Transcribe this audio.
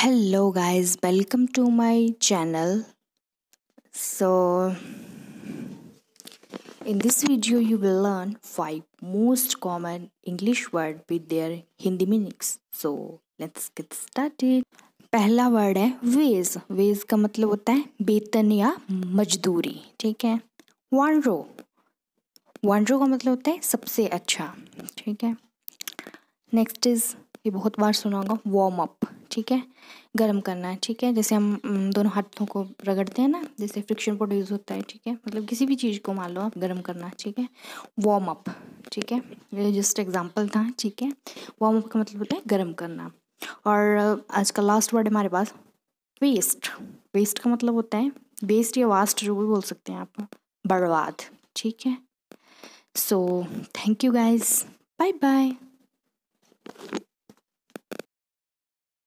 hello guys welcome to my channel so in this video you will learn five most common English word with their Hindi meanings so let's get started पहला word है wage wage का मतलब होता है वेतन या मजदूरी ठीक है वन रो वन रो का मतलब होता है सबसे अच्छा ठीक है नेक्स्ट इज़ ये बहुत बार सुना होगा वार्म अप ठीक है गर्म करना है ठीक है जैसे हम दोनों हाथों को रगड़ते हैं ना जैसे फ्रिक्शन प्रोड्यूस होता है ठीक है मतलब किसी भी चीज़ को मान लो आप गर्म करना ठीक है वार्म अप ठीक है ये जस्ट एग्जांपल था ठीक है वार्म अप का मतलब होता है गर्म करना और आज का लास्ट वर्ड हमारे पास वेस्ट वेस्ट का मतलब होता है वेस्ट या वास्ट जो भी बोल सकते हैं आप बर्बाद ठीक है so thank you guys bye bye